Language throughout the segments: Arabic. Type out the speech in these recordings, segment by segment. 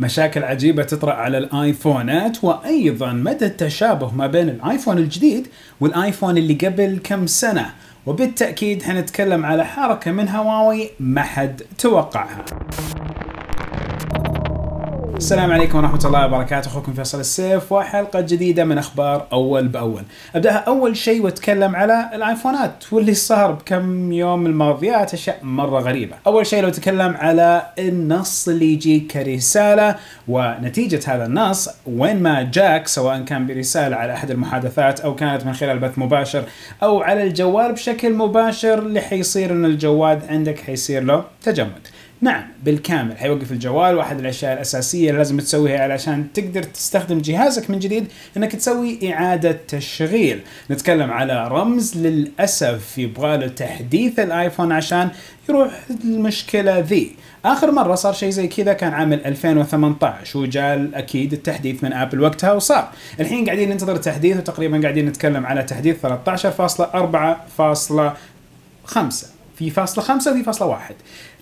مشاكل عجيبة تطرأ على الآيفونات وأيضا مدى التشابه ما بين الآيفون الجديد والآيفون اللي قبل كم سنة وبالتأكيد حنتكلم على حركة من هواوي ما حد توقعها السلام عليكم ورحمة الله وبركاته أخوكم فيصل السيف وحلقة جديدة من أخبار أول بأول أبدأها أول شيء وأتكلم على الآيفونات واللي صار بكم يوم الماضيات أشياء مرة غريبة أول شيء لو أتكلم على النص اللي يجي كرسالة ونتيجة هذا النص وين ما جاك سواء كان برسالة على أحد المحادثات أو كانت من خلال بث مباشر أو على الجوال بشكل مباشر اللي حيصير أن الجوال عندك حيصير له تجمد نعم بالكامل حيوقف الجوال واحد الاشياء الاساسيه اللي لازم تسويها علشان تقدر تستخدم جهازك من جديد انك تسوي اعاده تشغيل نتكلم على رمز للاسف يبغى له تحديث الايفون عشان يروح المشكله ذي اخر مره صار شيء زي كذا كان عام 2018 وجال اكيد التحديث من ابل وقتها وصار الحين قاعدين ننتظر تحديث وتقريبا قاعدين نتكلم على تحديث 13.4.5 في فاصلة خمسة وفي فاصلة واحد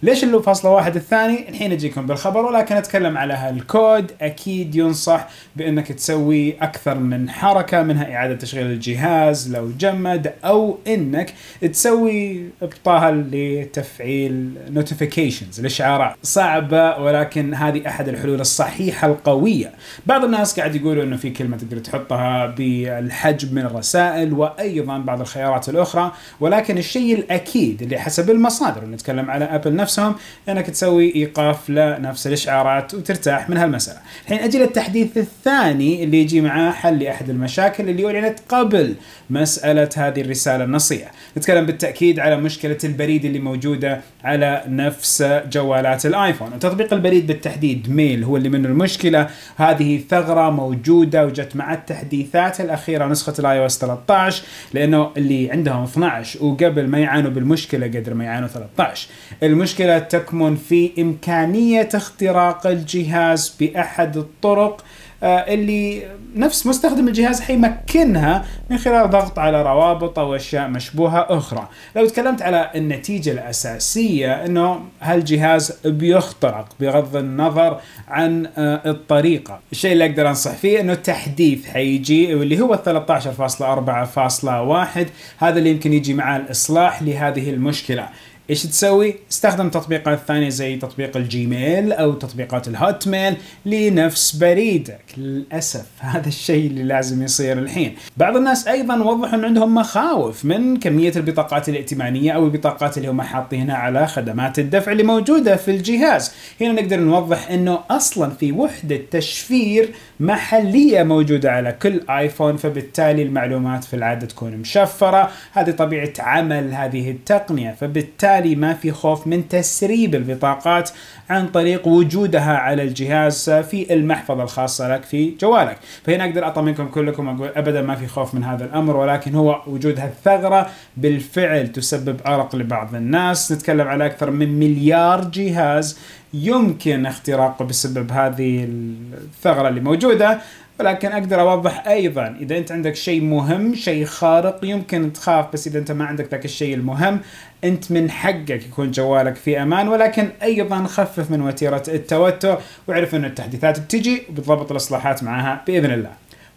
ليش اللي فاصلة واحد الثاني الحين أجيكم بالخبر ولكن أتكلم على هالكود أكيد ينصح بأنك تسوي أكثر من حركة منها إعادة تشغيل الجهاز لو جمد أو أنك تسوي إبطاها لتفعيل نوتيفيكيشنز الإشعارات صعبة ولكن هذه أحد الحلول الصحيحة القوية بعض الناس قاعد يقولوا أنه في كلمة تقدر تحطها بالحجم من الرسائل وأيضا بعض الخيارات الأخرى ولكن الشيء الأكيد اللي حسب المصادر نتكلم على ابل نفسهم انك تسوي ايقاف لنفس الاشعارات وترتاح من هالمساله. الحين اجي للتحديث الثاني اللي يجي معاه حل لاحد المشاكل اللي اعلنت قبل مساله هذه الرساله النصيه. نتكلم بالتاكيد على مشكله البريد اللي موجوده على نفس جوالات الايفون، وتطبيق البريد بالتحديد ميل هو اللي منه المشكله، هذه ثغره موجوده وجت مع التحديثات الاخيره نسخه الاي او اس 13 لانه اللي عندهم 12 وقبل ما يعانوا بالمشكله قدر ما يعانوا 13 المشكلة تكمن في إمكانية اختراق الجهاز بأحد الطرق آه، اللي نفس مستخدم الجهاز حيمكنها من خلال ضغط على روابط او اشياء مشبوهه اخرى. لو تكلمت على النتيجه الاساسيه انه هالجهاز بيخترق بغض النظر عن آه، الطريقه، الشيء اللي اقدر انصح فيه انه التحديث حيجي واللي هو 13.4.1 هذا اللي يمكن يجي مع الاصلاح لهذه المشكله. ايش تسوي؟ استخدم تطبيقات ثانية زي تطبيق الجيميل او تطبيقات الهوت ميل لنفس بريدك، للاسف هذا الشيء اللي لازم يصير الحين. بعض الناس ايضا وضحوا ان عندهم مخاوف من كمية البطاقات الائتمانية او البطاقات اللي هم حاطينها على خدمات الدفع اللي موجودة في الجهاز. هنا نقدر نوضح انه اصلا في وحدة تشفير محلية موجودة على كل ايفون فبالتالي المعلومات في العادة تكون مشفرة، هذه طبيعة عمل هذه التقنية فبالتالي وبالتالي ما في خوف من تسريب البطاقات عن طريق وجودها على الجهاز في المحفظة الخاصة لك في جوالك فهنا أقدر أطمنكم كلكم أقول أبدا ما في خوف من هذا الأمر ولكن هو وجود هالثغرة بالفعل تسبب أرق لبعض الناس نتكلم على أكثر من مليار جهاز يمكن اختراقه بسبب هذه الثغرة اللي موجودة ولكن اقدر اوضح ايضا اذا انت عندك شيء مهم شيء خارق يمكن تخاف بس اذا انت ما عندك ذاك الشيء المهم انت من حقك يكون جوالك في امان ولكن ايضا خفف من وتيره التوتر واعرف ان التحديثات بتجي وبتضبط الاصلاحات معها باذن الله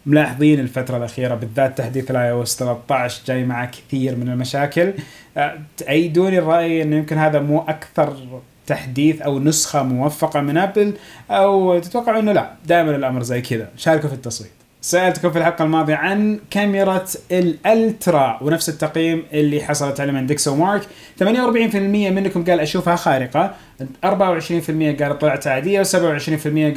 ملاحظين الفترة الأخيرة بالذات تحديث الاي او اس 13 جاي معه كثير من المشاكل أه، تأيدوني الرأي أنه يمكن هذا مو أكثر تحديث او نسخه موفقه من ابل او تتوقع انه لا دائما الامر زي كذا شاركوا في التصويت سألتكم في الحلقة الماضية عن كاميرا الألترا ونفس التقييم اللي حصلت عليه من ديكسو مارك 48% منكم قال أشوفها خارقة 24% قالوا طلعت عاديه و27%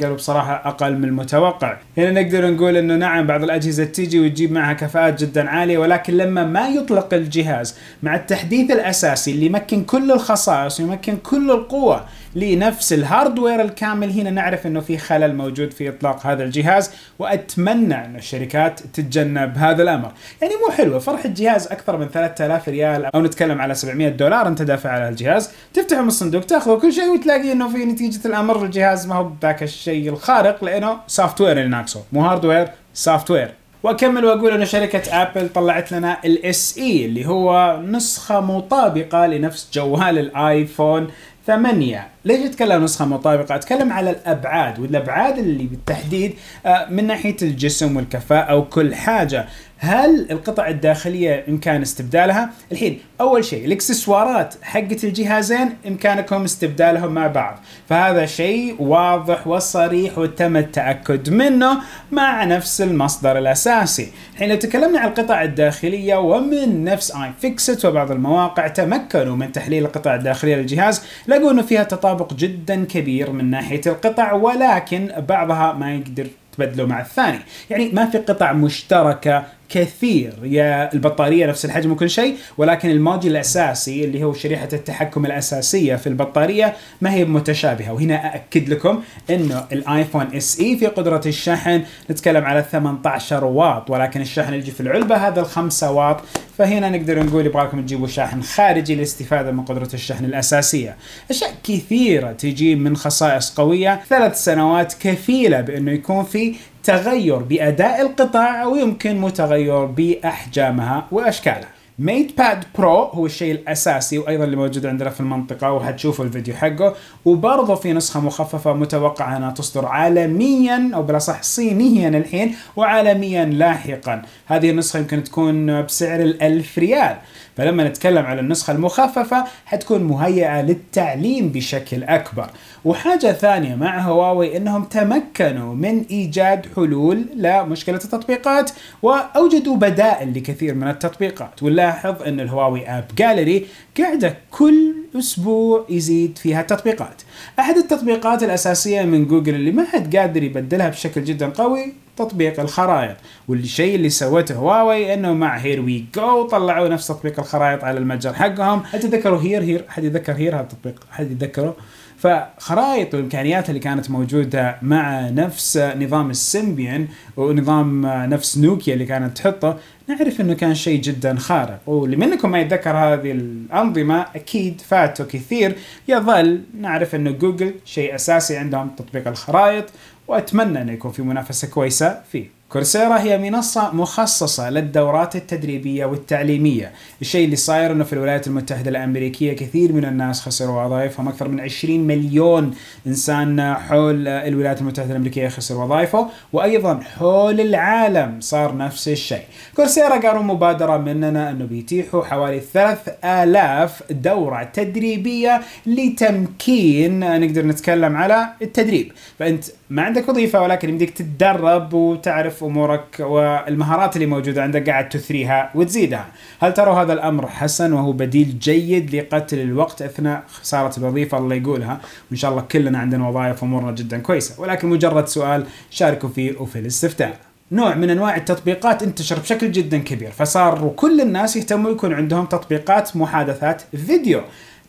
قالوا بصراحه اقل من المتوقع هنا نقدر نقول انه نعم بعض الاجهزه تيجي وتجيب معها كفاءات جدا عاليه ولكن لما ما يطلق الجهاز مع التحديث الاساسي اللي يمكن كل الخصائص ويمكن كل القوه لنفس الهاردوير الكامل هنا نعرف انه في خلل موجود في اطلاق هذا الجهاز واتمنى ان الشركات تتجنب هذا الامر يعني مو حلوه فرح الجهاز اكثر من 3000 ريال او نتكلم على 700 دولار انت دافع على الجهاز تفتحه من الصندوق تاخذه كل كل شيء وتلاقي انه في نتيجه الامر الجهاز ما هو بذاك الشيء الخارق لانه سوفت وير اللي ناقصه مو هاردوير سوفت وير واكمل واقول انه شركه ابل طلعت لنا الاس اي e اللي هو نسخه مطابقه لنفس جوال الايفون 8 ليش اتكلم عن نسخه مطابقه؟ اتكلم على الابعاد والابعاد اللي بالتحديد آه، من ناحيه الجسم والكفاءه وكل حاجه، هل القطع الداخليه امكان استبدالها؟ الحين اول شيء الاكسسوارات حقت الجهازين امكانكم استبدالهم مع بعض، فهذا شيء واضح وصريح وتم التاكد منه مع نفس المصدر الاساسي. الحين لو تكلمنا عن القطع الداخليه ومن نفس اي فيكسيت وبعض المواقع تمكنوا من تحليل القطع الداخليه للجهاز، لقوا انه فيها تطابق تطابق جدا كبير من ناحيه القطع ولكن بعضها ما يقدر تبدله مع الثاني يعني ما في قطع مشتركة كثير يا البطارية نفس الحجم وكل شيء ولكن الموديل الأساسي اللي هو شريحة التحكم الأساسية في البطارية ما هي متشابهة وهنا أأكد لكم أنه الآيفون اس إي في قدرة الشحن نتكلم على 18 واط ولكن الشحن اللي يجي في العلبة هذا 5 واط فهنا نقدر نقول يبغاكم تجيبوا شاحن خارجي للاستفادة من قدرة الشحن الأساسية أشياء كثيرة تجي من خصائص قوية ثلاث سنوات كفيلة بأنه يكون في تغير بأداء القطاع أو يمكن متغير بأحجامها وأشكالها ميت باد برو هو الشيء الاساسي وايضا اللي موجود عندنا في المنطقه وحتشوفوا الفيديو حقه وبرضه في نسخه مخففه متوقعه انها تصدر عالميا او بلا صح صينيا الحين وعالميا لاحقا هذه النسخه يمكن تكون بسعر ال 1000 ريال فلما نتكلم على النسخة المخففة حتكون مهيئة للتعليم بشكل أكبر وحاجة ثانية مع هواوي أنهم تمكنوا من إيجاد حلول لمشكلة التطبيقات وأوجدوا بدائل لكثير من التطبيقات ونلاحظ أن الهواوي آب جاليري قاعدة كل أسبوع يزيد فيها التطبيقات أحد التطبيقات الأساسية من جوجل اللي ما حد قادر يبدلها بشكل جدا قوي تطبيق الخرائط والشيء اللي سوته هواوي انه مع هير وي جو طلعوا نفس تطبيق الخرائط على المتجر حقهم حد ذكروا هير هير حد يذكر هير هذا التطبيق حد يتذكره فخرائط والامكانيات اللي كانت موجوده مع نفس نظام السيمبيان ونظام نفس نوكيا اللي كانت تحطه نعرف انه كان شيء جدا خارق واللي منكم ما يتذكر هذه الانظمه اكيد فاته كثير يظل نعرف انه جوجل شيء اساسي عندهم تطبيق الخرائط واتمنى انه يكون في منافسه كويسه فيه كورسيرا هي منصة مخصصة للدورات التدريبية والتعليمية الشيء اللي صاير أنه في الولايات المتحدة الأمريكية كثير من الناس خسروا وظائفهم أكثر من 20 مليون إنسان حول الولايات المتحدة الأمريكية خسر وظائفه وأيضا حول العالم صار نفس الشيء كورسيرا قالوا مبادرة مننا أنه بيتيحوا حوالي 3000 دورة تدريبية لتمكين نقدر نتكلم على التدريب فأنت ما عندك وظيفة ولكن يمديك تتدرب وتعرف امورك والمهارات اللي موجوده عندك قاعد تثريها وتزيدها. هل ترى هذا الامر حسن وهو بديل جيد لقتل الوقت اثناء خساره الوظيفه الله يقولها، وان شاء الله كلنا عندنا وظائف وامورنا جدا كويسه، ولكن مجرد سؤال شاركوا فيه وفي الاستفتاء. نوع من انواع التطبيقات انتشر بشكل جدا كبير فصار كل الناس يهتموا يكون عندهم تطبيقات محادثات فيديو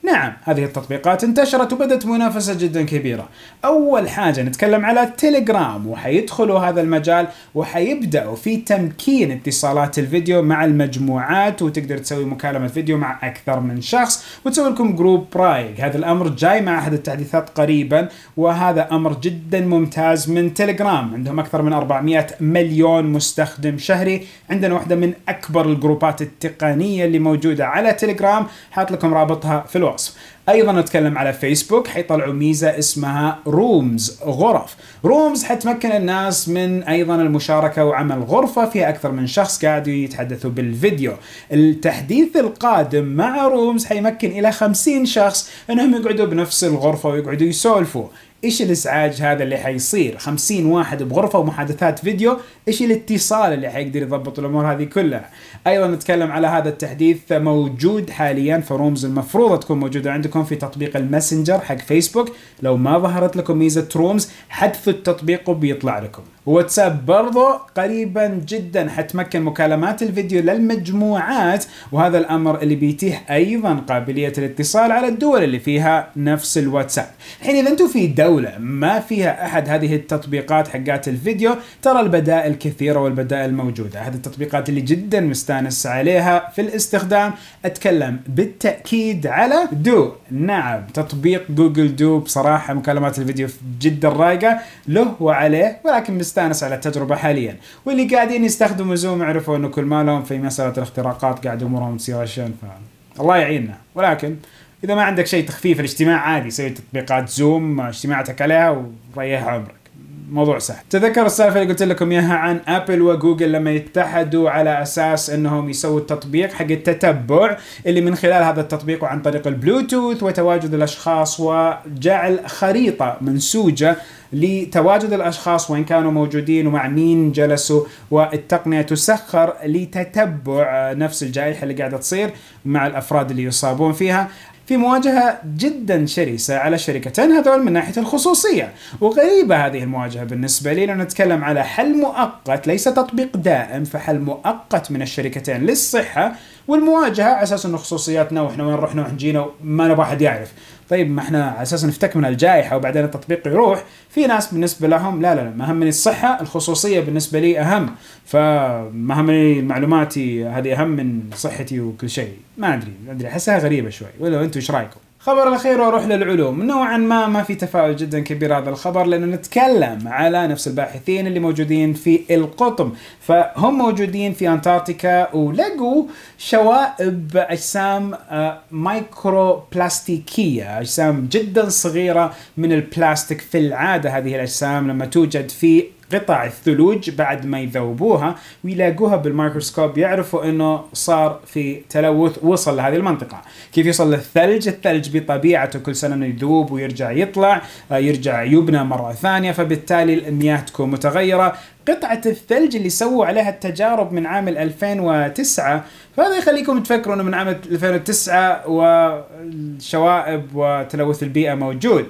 نعم هذه التطبيقات انتشرت وبدت منافسة جدا كبيرة أول حاجة نتكلم على تيليجرام وحيدخلوا هذا المجال وحيبدأوا في تمكين اتصالات الفيديو مع المجموعات وتقدر تسوي مكالمة فيديو مع أكثر من شخص وتسوي لكم جروب رايق هذا الأمر جاي مع أحد التحديثات قريبا وهذا أمر جدا ممتاز من تيليجرام عندهم أكثر من 400 مليون مستخدم شهري عندنا واحدة من أكبر الجروبات التقنية اللي موجودة على تيليجرام حاط لكم رابطها في الوصف الرأس ايضا نتكلم على فيسبوك حيطلعوا ميزه اسمها رومز غرف رومز حتمكن الناس من ايضا المشاركه وعمل غرفه فيها اكثر من شخص قاعد يتحدثوا بالفيديو التحديث القادم مع رومز حيمكن الى 50 شخص انهم يقعدوا بنفس الغرفه ويقعدوا يسولفوا ايش الازعاج هذا اللي حيصير 50 واحد بغرفه ومحادثات فيديو ايش الاتصال اللي حيقدر يضبط الامور هذه كلها ايضا نتكلم على هذا التحديث موجود حاليا في رومز المفروض تكون موجوده عندكم في تطبيق الماسنجر حق فيسبوك لو ما ظهرت لكم ميزه رومز حذفوا التطبيق وبيطلع لكم واتساب برضو قريبا جدا حتمكن مكالمات الفيديو للمجموعات وهذا الامر اللي بيتيح ايضا قابليه الاتصال على الدول اللي فيها نفس الواتساب الحين اذا انتم في دوله ما فيها احد هذه التطبيقات حقات الفيديو ترى البدائل كثيره والبدائل موجوده هذه التطبيقات اللي جدا مستانس عليها في الاستخدام اتكلم بالتاكيد على دو نعم تطبيق جوجل دو بصراحه مكالمات الفيديو جدا رايقه له وعليه ولكن نستانس على التجربه حاليا واللي قاعدين يستخدموا زوم عرفوا انه كل ما لهم في مساله الاختراقات قاعد امورهم تصير ف الله يعيننا ولكن اذا ما عندك شيء تخفيف الاجتماع عادي سوي تطبيقات زوم اجتماعتك عليها وريح عمرك موضوع سهل تذكر السالفه اللي قلت لكم اياها عن ابل وجوجل لما اتحدوا على اساس انهم يسووا التطبيق حق التتبع اللي من خلال هذا التطبيق وعن طريق البلوتوث وتواجد الاشخاص وجعل خريطه منسوجه لتواجد الاشخاص وين كانوا موجودين ومع مين جلسوا والتقنيه تسخر لتتبع نفس الجائحه اللي قاعده تصير مع الافراد اللي يصابون فيها في مواجهة جدا شرسة على الشركتين هذول من ناحية الخصوصية وغريبة هذه المواجهة بالنسبة لي لأن نتكلم على حل مؤقت ليس تطبيق دائم فحل مؤقت من الشركتين للصحة والمواجهة على أساس أن خصوصياتنا وإحنا وين رحنا وإحنا جينا ما نبغى أحد يعرف طيب ما احنا على اساس نفتك من الجائحه وبعدين التطبيق يروح في ناس بالنسبه لهم لا لا لا ما همني الصحه الخصوصيه بالنسبه لي اهم فما همني معلوماتي هذه اهم من صحتي وكل شيء ما ادري ما ادري احسها غريبه شوي ولا انتم ايش رايكم؟ خبر الاخير واروح للعلوم نوعا ما ما في تفاؤل جدا كبير هذا الخبر لانه نتكلم على نفس الباحثين اللي موجودين في القطب فهم موجودين في انتاركتيكا ولقوا شوائب اجسام آه، مايكرو بلاستيكيه اجسام جدا صغيره من البلاستيك في العاده هذه الاجسام لما توجد في قطع الثلوج بعد ما يذوبوها ويلاقوها بالميكروسكوب يعرفوا انه صار في تلوث وصل لهذه المنطقه كيف يوصل للثلج الثلج بطبيعته كل سنه انه يذوب ويرجع يطلع آه، يرجع يبنى مره ثانيه فبالتالي المياه تكون متغيره قطعة الثلج اللي سووا عليها التجارب من عام 2009 فهذا يخليكم تفكروا انه من عام 2009 والشوائب وتلوث البيئة موجود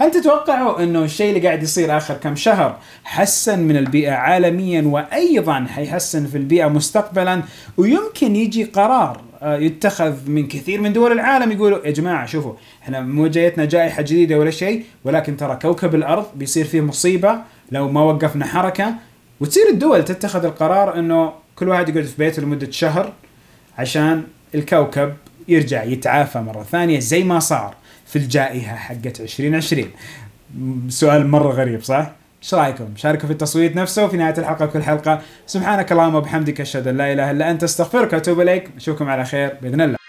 هل تتوقعوا انه الشيء اللي قاعد يصير اخر كم شهر حسن من البيئه عالميا وايضا حيحسن في البيئه مستقبلا ويمكن يجي قرار آه، يتخذ من كثير من دول العالم يقولوا يا جماعه شوفوا احنا مو جايتنا جائحه جديده ولا شيء ولكن ترى كوكب الارض بيصير فيه مصيبه لو ما وقفنا حركه وتصير الدول تتخذ القرار انه كل واحد يقعد في بيته لمده شهر عشان الكوكب يرجع يتعافى مره ثانيه زي ما صار في الجائحة حقت 2020 سؤال مرة غريب صح؟ شو رايكم؟ شاركوا في التصويت نفسه وفي نهاية الحلقة كل حلقة سبحانك اللهم وبحمدك اشهد ان لا اله الا انت استغفرك واتوب اليك اشوفكم على خير باذن الله